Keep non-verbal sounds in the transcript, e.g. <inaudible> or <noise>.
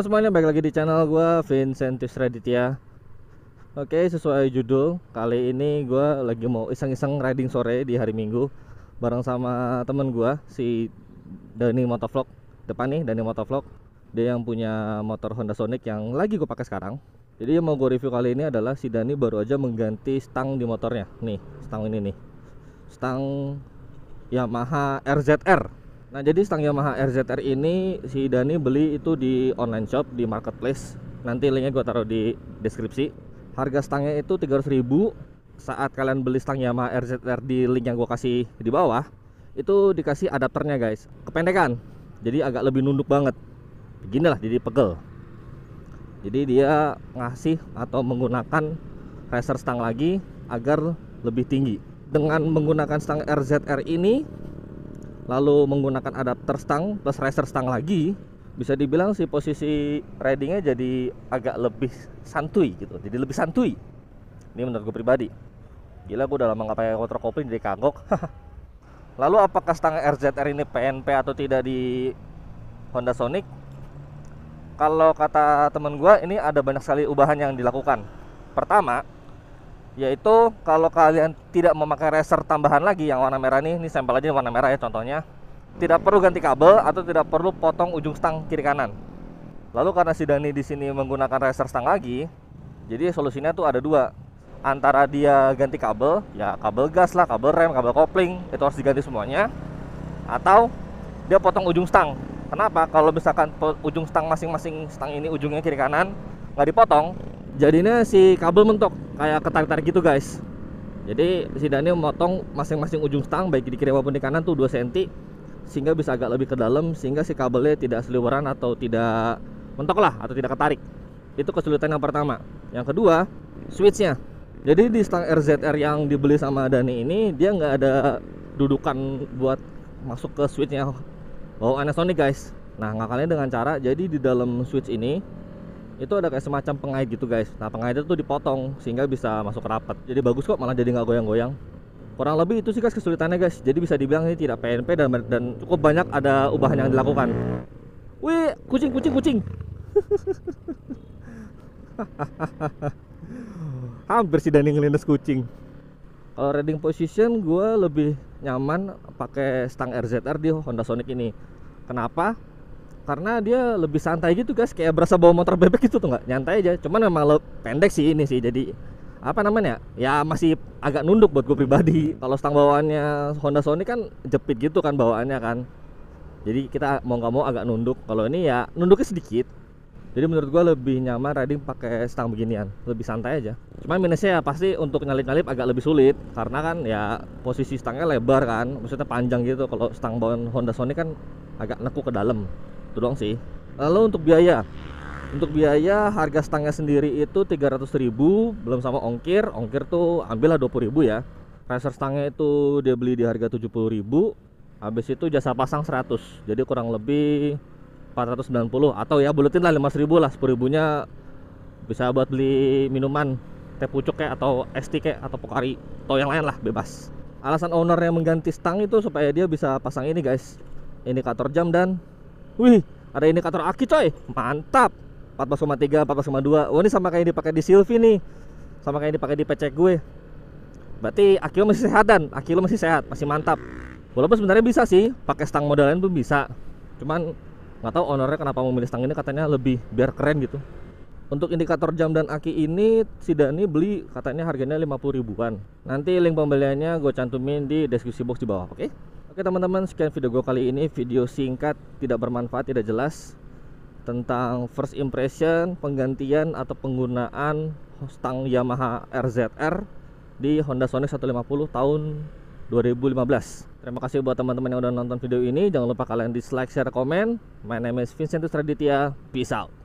Halo semuanya, balik lagi di channel gue Vincentius Raditya Oke, sesuai judul Kali ini gue lagi mau iseng-iseng riding sore di hari minggu Bareng sama temen gue, si Dani Motovlog Depan nih, Dani Motovlog Dia yang punya motor Honda Sonic yang lagi gue pakai sekarang Jadi yang mau gue review kali ini adalah si Dani baru aja mengganti stang di motornya Nih, stang ini nih Stang Yamaha RZR Nah, jadi stang Yamaha RZR ini si Dani beli itu di online shop di marketplace. Nanti linknya gue taruh di deskripsi. Harga stangnya itu 300 ribu Saat kalian beli stang Yamaha RZR di link yang gue kasih di bawah, itu dikasih adapternya, guys. Kependekan. Jadi agak lebih nunduk banget. Beginilah jadi pegel. Jadi dia ngasih atau menggunakan racer stang lagi agar lebih tinggi. Dengan menggunakan stang RZR ini, lalu menggunakan adapter stang plus racer stang lagi bisa dibilang si posisi ridingnya jadi agak lebih santuy gitu jadi lebih santuy ini menurut gue pribadi gila gue udah lama gak pakai watercoupling jadi kagok <laughs> lalu apakah stang RZR ini PNP atau tidak di Honda Sonic kalau kata temen gue ini ada banyak sekali ubahan yang dilakukan pertama yaitu kalau kalian tidak memakai racer tambahan lagi yang warna merah nih ini sampel aja warna merah ya contohnya tidak perlu ganti kabel atau tidak perlu potong ujung stang kiri kanan lalu karena Sidani Dani di sini menggunakan racer stang lagi jadi solusinya tuh ada dua antara dia ganti kabel ya kabel gas lah kabel rem kabel kopling itu harus diganti semuanya atau dia potong ujung stang kenapa kalau misalkan ujung stang masing-masing stang ini ujungnya kiri kanan nggak dipotong jadinya si kabel mentok kayak ketarik-tarik gitu guys jadi si Daniel motong masing-masing ujung stang baik di kiri maupun di kanan tuh 2 cm sehingga bisa agak lebih ke dalam sehingga si kabelnya tidak seliweran atau tidak mentok lah atau tidak ketarik itu kesulitan yang pertama yang kedua switchnya jadi di stang RZR yang dibeli sama Dani ini dia nggak ada dudukan buat masuk ke switchnya wow Panasonic guys nah ngakalnya dengan cara jadi di dalam switch ini itu ada kayak semacam pengait gitu guys nah pengaitnya tuh dipotong sehingga bisa masuk rapat jadi bagus kok malah jadi nggak goyang-goyang kurang lebih itu sih guys kesulitannya guys jadi bisa dibilang ini tidak PNP dan, dan cukup banyak ada ubahan yang dilakukan wih kucing kucing kucing <laughs> hampir sih Dani ngelindes kucing kalau riding position gue lebih nyaman pakai stang RZR di Honda Sonic ini kenapa karena dia lebih santai gitu guys kayak berasa bawa motor bebek gitu tuh nggak nyantai aja cuman memang lo pendek sih ini sih jadi apa namanya ya masih agak nunduk buat gue pribadi <laughs> kalau stang bawaannya Honda Sonic kan jepit gitu kan bawaannya kan jadi kita mau nggak mau agak nunduk kalau ini ya nunduknya sedikit jadi menurut gue lebih nyaman riding pakai stang beginian lebih santai aja cuman minusnya ya pasti untuk nyalip-nyalip agak lebih sulit karena kan ya posisi stangnya lebar kan maksudnya panjang gitu kalau stang bawaan Honda Sonic kan agak neku ke dalam itu doang sih lalu untuk biaya untuk biaya harga stangnya sendiri itu 300.000 belum sama ongkir ongkir tuh ambillah 20.000 ya racer stangnya itu dia beli di harga 70.000 habis itu jasa pasang 100 jadi kurang lebih 490 atau ya buletin lah 5.000 lah 10.000 nya bisa buat beli minuman teh pucuk kayak atau es kayak atau pokari atau yang lain lah bebas alasan ownernya mengganti stang itu supaya dia bisa pasang ini guys indikator jam dan Wih, ada indikator aki coy. Mantap. 14,3, 14,2. Wah, ini sama kayak yang dipakai di Silvi nih. Sama kayak yang dipakai di pecek gue. Berarti aki lo masih sehat dan aki lo masih sehat, masih mantap. Walaupun sebenarnya bisa sih, pakai stang model lain pun bisa. Cuman nggak tahu ownernya kenapa memilih stang ini katanya lebih biar keren gitu. Untuk indikator jam dan aki ini si Dani beli katanya harganya 50 ribuan. Nanti link pembeliannya gue cantumin di deskripsi box di bawah, oke? Okay? Oke teman-teman sekian video gue kali ini video singkat tidak bermanfaat tidak jelas tentang first impression penggantian atau penggunaan stang Yamaha RZR di Honda Sonic 150 tahun 2015 Terima kasih buat teman-teman yang udah nonton video ini Jangan lupa kalian dislike, share, komen My name is Vincentus Raditya Peace out